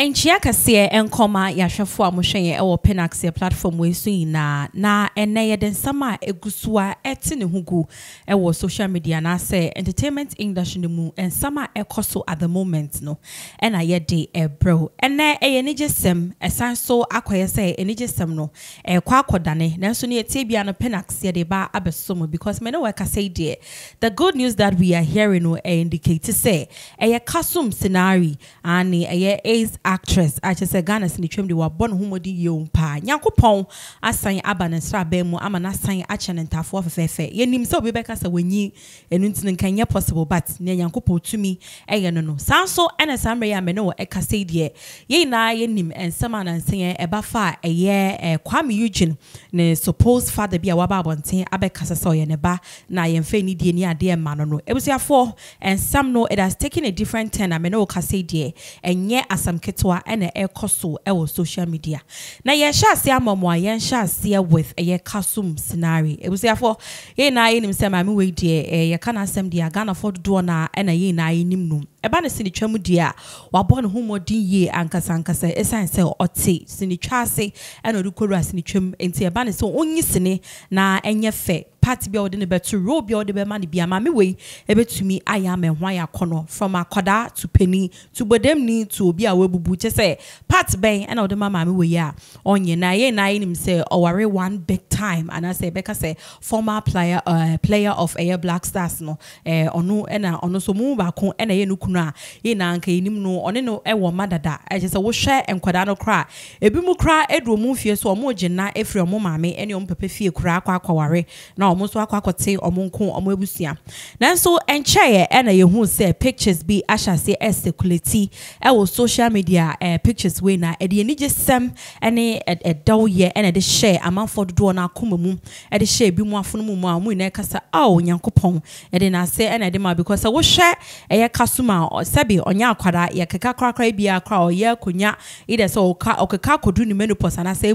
nkyia kɛseɛ nkɔma yɛahwɛfoɔ a mohwɛ yɛn ɛwɔ penaxeɛ platform wei so nyinaa na ɛnɛ yɛde nsɛm a ɛgu so a ɛte ne ho gu ɛwɔ social media anaasɛ entertainment industry no mu nsɛm a ɛkɔ so at the moment no ɛna yɛde ɛbrɛw eh, ɛnɛ ɛyɛ anigyesɛm ɛsan eh, so akɔyɛ sɛ anigyesɛm no ɛkɔ eh, akɔdane nanso no yɛtie bia no penaxeɛ de ba abɛso mu because mene wɔɛkasa yi deɛ the good news that we are hearing no ɛindicate sɛ ɛyɛ custom scenario ane ɛyɛ ace actress a kyerɛ sɛ ghana sene twam de wabɔ ne ho mmɔden yiom paa nyankopɔn asan aba ne nsrabaa mu ama n'asan akyɛ ne ntafoɔ fɛfɛɛfɛ yɛnim sɛ obi bɛka sɛ wɔnyi ɛno nti no nka nyɛ possible but nea nyankopɔn tumi ɛyɛ no no saa nso ɛna saa mmerɛ yi a mene wɔ ɛkasa yi deɛ yɛn nyinaa yɛnim nsɛm a nansen ɛba fa a ɛyɛ eh, kwame eugene ne suppose father bi a waba abɔnten abɛkasa sɛ ɔyɛ ne ba na yɛmfa anidie ne adeɛ mma no no ebusuafoɔ nsɛm no it has taken a different turn a mene wɔ kasa yi deɛ ɛnyɛ asɛm ketewa nketewa ɛna ɛrekɔ so ɛwɔ social media na yɛhyɛ aseɛ ama mo a yɛnhyɛ aseɛ with ɛyɛ kasum sinari ebusuafo yɛn nyinaa yɛnim sɛ maame wei deɛ yɛka n'asɛm deɛ ghanafoɔ dodoɔ na ɛna yɛn nyinaa yɛnim nom ɛba ne sinitwa mu deɛ a wabɔ ne ho mmɔden yie ankasankasa ɛsiane sɛ ɔte sinitwa ase ɛna ɔde kɔwura sinitwa mu nti ɛba ne sɛ ɔnyi sini na ɛnyɛ fɛ party bi a wɔde ne bɛto role bi a wɔde bɛma ne bi ama me wei ɛbɛtumi ayɛ ama ɛho ayɛ akɔnɔ from akɔda to panin to bodamni to obi a wabubu kyɛ sɛ part bɛn ɛna wɔde ma maame wei a ɔnyɛ na yɛn na yɛnim sɛ ɔware one big time anaasɛ ɛbɛka sɛ former player uh, player of ɛyɛ black stars no ɛɛ eh, ɔno ɛna ɔno nso mu baako ɛna yɛ no kunu a yɛn na nka yɛnim no ɔne no ɛwɔ mma dada ɛkyɛ eh, sɛ wohwɛ nkɔda no koraa ebi mu koraa aduro mu fie so ɔmo gyina efiri ɔmo maame ɛne ɔmo pɛpɛ fie koraa akɔ akɔware na ɔmo ɔmo nso akɔ akɔte ɔmo nko ɔmo abusua nanso nkyɛn ɛna yɛhu sɛ pictures bi ahyɛ aseɛ ɛsɛkuleti ɛwɔ social media ɛɛ pictures wei na ɛde anigye sɛm ɛne ɛdɛw yɛ ɛna ɛde hyɛ amanfoɔ dodoɔ no akoma mu ɛde hyɛ ebi mu afono mu mu a ɔmo nyinaa kasa ao nyankopɔn ɛde n'ase ɛna ɛde ma because wohwɛ ɛyɛ kasuma sɛbi ɔnyɛ akwadaa yɛ keka korakora bi akora ɔyɛ akonya either sɛ ɔka ɔkeka akɔdu ne menopause anaasɛ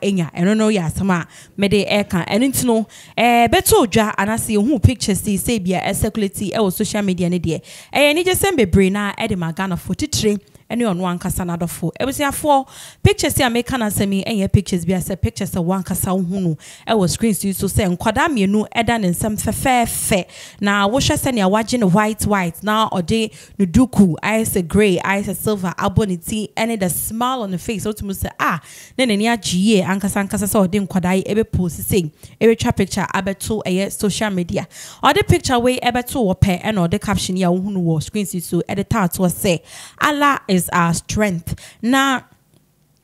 enya ɛno no yɛ asɛm a ka ɛno nti no ɛɛ eh, bɛtɔ odwa anaasɛ ehu pictures yi sɛ ebi a ɛsɛkulati eh, ɛwɔ social media ne deɛ ɛyɛ anigye sɛm bebree na ɛde ma ghana titire. one ɛne ɔno ankasa n'adɔfo four pictures a meka no asɛm yi ɛnyɛ pictures bi asɛ pictures one a wankasa wohu no ɛwɔ screens yi so sɛ nkwadaa mmienu ɛda ne nsɛm fɛfɛɛfɛ na wohwɛ sɛnea wagye watching white white Now or ne duku eyes sɛ grey eyes sɛ silver abɔ ne ti ɛne the smile on the face to wotumi ah, sɛ a ne n'ani agye yie ankasa ankasa sɛ ɔde nkwadaa yi ɛbɛpo every ɛbɛtwa picture abɛto ɛyɛ social media Or the picture wei ɛbɛto wɔ pɛ ɛna ɔde caption yi a wohu no wɔ screens yi so ɛde taatoɔ sɛ Allah is is our strength. Now,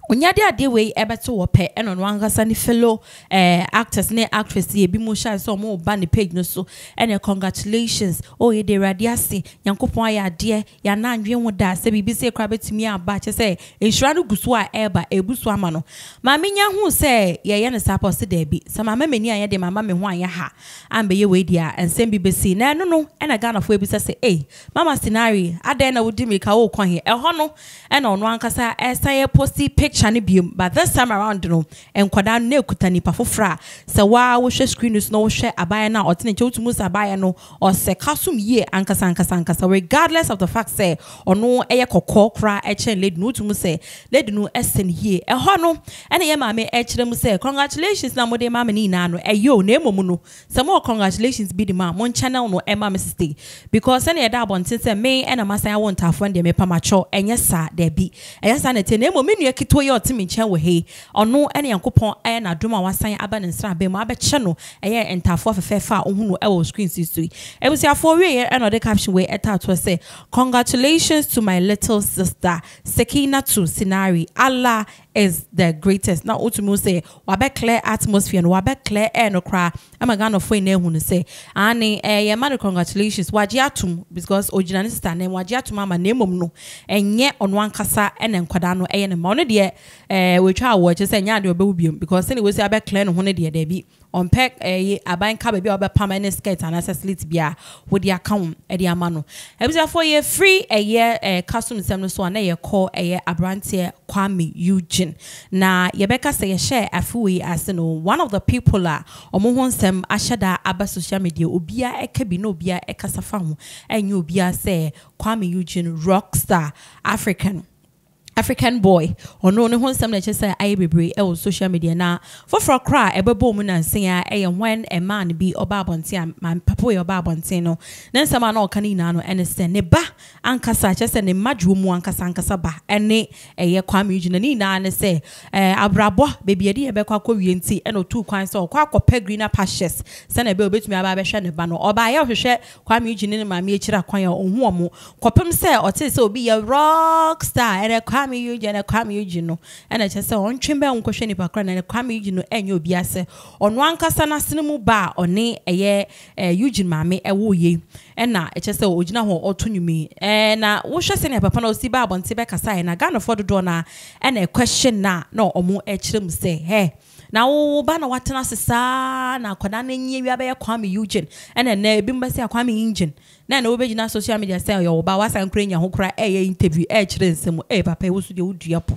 onyade adeɛ wei ɛbɛto eh, wɔ pɛ ɛna no ankasa ne fellow ɛɛ eh, actors ne actress yɛ bi mu hyɛ sɛ ɔmo ba ne page no so ɛna congratulations o oh, yɛ de awurade ase nyankopɔn ayɛ adeɛ yana anwene ho da sɛ biribi sɛ ekura bɛtumi aba kyɛ sɛ nhyira no gu so a ɛɛba ebu so ama no maame nya ho sɛ yɛyɛ ne sapɔ e se dɛɛbi sɛ maame mani ayɛ de maama mi ho anyɛ ha ambɛyɛ wei deɛ nsɛm bi bɛsi na ɛno no ɛna ghanafoɔ ebisa sɛ ee mama sinari adan na wodi mirika o kɔn he ɛhɔ no ɛna ɔno ankasa ɛsan eh, yɛ posti picture hyane biom but this time around no nkwadaa no na ekuta nipa foforɔ a sɛ waa wohwɛ screen no so na wohwɛ abaayɛ no a ɔte ne nkyɛn wotumi sɛ abaayɛ no ɔsɛ kasom yie ankasa ankasa ankasa regardless of the fact sɛ ɔno ɛyɛ kɔkɔɔ koraa ɛkyɛn lady no wotumi sɛ lady no ɛsɛn yie ɛhɔ no ɛna yɛ maame ɛkyerɛ mu sɛ congratulations na mo de maame ne nyinaa no ɛyɛ o na emom no sɛ mo wɔ congratulations bi di mu a mo nkyɛnɛw no ɛma mi sisi because sɛnea yɛda abɔnten sɛ me ɛna masan awɔ ntaafoɔ deɛ mepamakyɛw ɛnyɛ saa dɛbi ɛnyɛ saa na ɛte na emom me nua ketewa ɔyɛ ɔte nkyɛn wɔ ha ɔno ne nyankopɔn ayɛ n'adom a wasan aba ne nsra bɛn mu abɛkyɛ no ɛyɛ ntaafoɔ fɛfɛɛfɛ a ohunu wɔ screen si so yi abusuafoɔ wieɛ ɛna ɔde caption wei ɛta atoɔ sɛ congratulations to my little sister sekina to sinari allah is the greatest na wotumi sɛ wabɛ clear atmosphere no wabɛ clear air no koraa ama ghanafoɔ yi n'ehu no sɛ ani ɛɛ yɛn ma no congratulations wagye atum because ogyina ne sista nan mu wagye atum ama na emom no ɛnyɛ ɔno ankasa ɛna nkwadaa no ɛyɛ ne ma ɔno deɛ ɛɛ wotwa awɔ kyerɛ sɛ adeɛ ɔbɛwu biom because sɛnea wosi abɛ clear ne ho no deɛ dɛbi ɔmpɛ ɛyi eh, aban ka baabi a ɔbɛpam ne skirt anaasɛ slit bi a wɔde aka wɔn eh, de ama no abusuafoɔ yɛ free a year kasum nsɛm no so a call a year. A ɛyɛ eh, aberanteɛ kwame eugene na yɛbɛka sɛ yɛhyɛ afiwe yi ase no one of the people a ɔmo ho nsɛm Ashada. da aba social media obiara ɛka e bi no bia. ɛkasa e fa ho ɛnyɛ bia say kwame eugene rockstar african african boy ɔno ne ho nsɛm na ɛkyɛ sɛ ayɛ bebree ɛwɔ social media na foforɔ kora a ɛbɛbɔ mu nansen a ɛyɛ hwan man no bi ɔba abɔnten a papo yɛ ɔba abɔnten no ne nsɛm a na ɔka no nyinaa no ɛne sɛ ne ba ankasa kyɛ sɛ ne mma mu ankasa ankasa ba ɛne ɛyɛ kwame gyina ne nyinaa ne sɛ ɛɛ eh, abrabɔ beebi yɛde yɛbɛkɔ akɔ wie nti ɛna otu kwan sɛ ɔkɔ akɔpɛ green pastures sɛnɛ ɛbɛyɛ obetumi aba abɛhwɛ ne ba no ɔbaa yɛ ɔhwehwɛ kwame gyina ne maame akyiri akwan a ɔhu ɔmo kɔpem sɛ ɔte sɛ obi yɛ rock star ɛrɛ kwa kwame yuji na kwame yuji no ɛna kyerɛ sɛ ɔntwe bɛn nkɔhwɛ nipa kora na ɛna kwame yuji no ɛnyɛ obi ase ɔno ankasa a ɔne ɛyɛ ɛɛ maame ɛwɔ yie ɛna na osi ba abɔnten na ghanafoɔ dodoɔ na ɛna na na ɔmo ɛkyerɛ mu sɛ hɛ na wo ba na watena ase saa na akwadaa n'enyi ewia bɛyɛ kwame ɛna ebi na na wobɛgyina social media sɛ yɛ wɔba wasan kora nya ho kora ɛyɛ interview ɛkyerɛ nsɛm ɛyɛ papa ɛwɔ so deɛ wodua po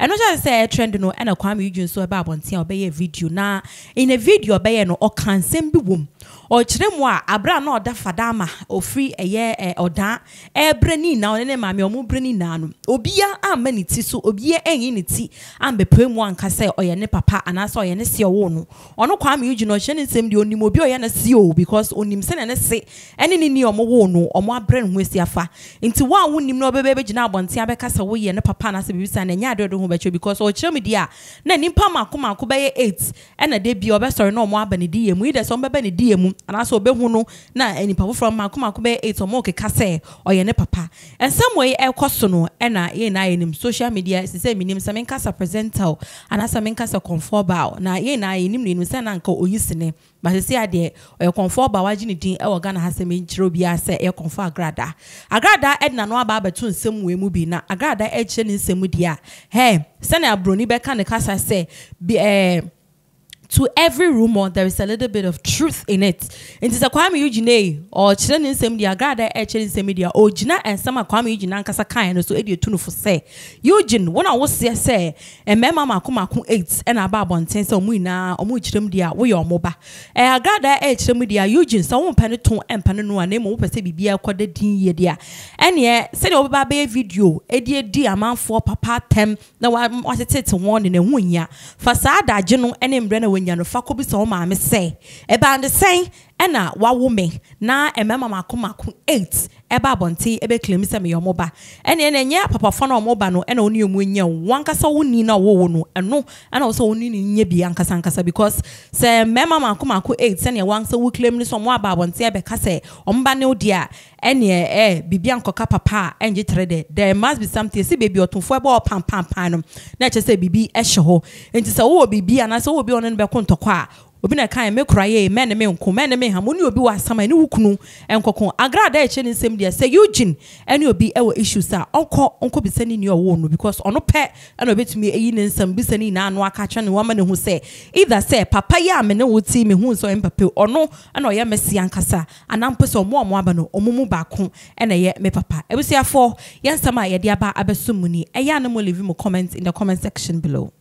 ɛno hyɛ sɛ trend no ɛna kwame yudwin so ɛba abɔnten a ɔbɛyɛ video na ina video ɔbɛyɛ no ɔka nsɛm bi wom ɔkyerɛ mu a abira na ɔda fada ama ofiri ɛyɛ ɔda ɛbrɛ ne nyinaa ɔne ne maame ɔmo brɛ ne nyinaa no obia ama ne ti so obia ɛnyi ne ti ambɛpɛ mu anka sɛ ɔyɛ ne papa anaasɛ ɔyɛ ne seɛ wɔɔ no ɔno kwame yudwin ɔhyɛ ne nsɛm deɛ onim obi ɔyɛ ne seɛ o because onim sɛ ne ne se ɛne ne ni ɔmo wɔwoo no ɔmo abrɛ ne ho asi afa nti wɔn a wɔnim na ɔbɛbɛ bɛgyina abɔnten abɛka sɛ wɔyɛ ne papa anasɛ biribi saa na ɛnyɛ adeɛ ɔde ho bɛkyɛ because ɔkyerɛ mu deɛ a na nipa mako mako bɛyɛ eight ɛna de bi ɔbɛsɔre na ɔmo aba ne di yɛ mu yi dɛ sɛ ɔmo bɛbɛ ne di yɛ mu anaasɛ ɔbɛhu no na nipa foforɔ mako mako bɛyɛ eight ɔmo keka sɛ ɔyɛ ne papa nsɛm wɔyi ɛkɔ so no ɛna yɛn na yɛ nim social media sisɛ mi nim sɛ mi nkasa presenter anaasɛ mi nkasa conforba na yɛn na yɛ nim na yɛ nim sɛ na nka oyi sini ba sisi adeɛ ɔyɛ conforba wagye ne din ɛwɔ ghana ha sɛ mi nkyerɛ obiara sɛ ɛyɛ kɔnfɔ agrada agrada ɛde n'ano aba abɛto nsɛm wɔ mu bi na agrada ɛkyerɛ ne nsɛm deɛ a hɛ sɛnea aburoni bɛka ne kasa sɛ bi ɛɛ. Eh, to every rumor there is a little bit of truth in it nti sɛ kwame eugene ɔkyerɛ ne nsɛm deɛ agrada ɛkyerɛ nsɛm deɛ ɔgyina nsɛm a kwame eugene eh, ankasa kan eh, eh, no so ɛde etu no fo sɛ eugene wɔn a sɛ mmarima mako mako eight ɛna aba abɔnten sɛ ɔmo nyinaa ɔmo kyerɛ mu deɛ wɔyɛ ɔmo ba ɛɛ agrada ɛkyerɛ mu deɛ eugene sɛ ɔmo pɛ to ɛmpa ne no a na emu wɔpɛ sɛ biribi ɛkɔ din yie deɛ ɛneɛ sɛdeɛ wɔbɛba abɛyɛ video ɛde edi amanfoɔ papa atɛm na wɔatetete wɔn ne ne ho nyia fa saa adagye no ɛne mbrɛ na ahonya no fa kɔbisa sɛ ɛbaa ne sɛn ɛna wawo me na mmarima mako mako eight ɛba abɔnten ɛbɛ claim sɛ meyɛ ɔmo ba ɛna ɛna nyɛ papafoɔ na ɔmo ba no ɛna ɔne ɔmo nyɛ wɔn ankasa wɔn ni na wɔwɔ no ɛno ɛna ɔsɛ wɔn ni ne nyɛ bi ankasa ankasa because sɛ mmarima mako mako eight sɛnea wɔn ankasa wɔ claim no sɛ ɔmo aba abɔnten ɛbɛka sɛ ɔmo ba ne deɛ ɛna ɛɛ bibi ankɔka papa a ɛngye tere dɛ there must be something si beebi ɔtumfoɔ ɛbɛ ɔpampampan no na ɛkyɛ sɛ bibi ɛhyɛ hɔ nti sɛ wɔwɔ bibi anaasɛ wɔwɔ bi ɔne no bɛko ntɔkwa a obi na kan me kura yie mɛ ne me nko mɛ ne me ham ne obi wɔ asama ne wukunu nkɔko agrada ɛkyɛ ne nsɛm deɛ sɛ eugene ɛne obi ɛwɔ issues a ɔnkɔ ɔnkɔ bisa ne nea ɔwɔ no because ɔno pɛ ɛna obetumi eyi ne nsɛm bisa ne nyinaa ano aka kyerɛ ne wɔn ama ne ho sɛ either sɛ papa yi a me ne wo ti me hu nsɛ ɔyɛ papa ɔno ɛna ɔyɛ mɛsi ankasa anam pɛ sɛ ɔmo a ɔmo aba no ɔmo mu baako ɛna ɛyɛ me papa ebusuafo yɛn nsɛm a yɛde aba abɛso mu ni ɛyɛ anam olivi mu comment in the comment section below.